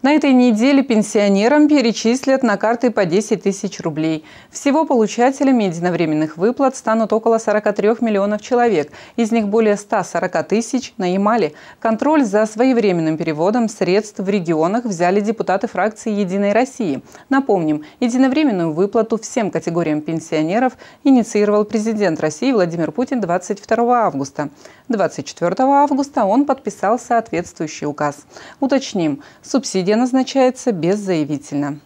На этой неделе пенсионерам перечислят на карты по 10 тысяч рублей. Всего получателями единовременных выплат станут около 43 миллионов человек. Из них более 140 тысяч на Ямале. Контроль за своевременным переводом средств в регионах взяли депутаты фракции «Единой России». Напомним, единовременную выплату всем категориям пенсионеров инициировал президент России Владимир Путин 22 августа. 24 августа он подписал соответствующий указ. Уточним, субсидии где назначается беззаявительно.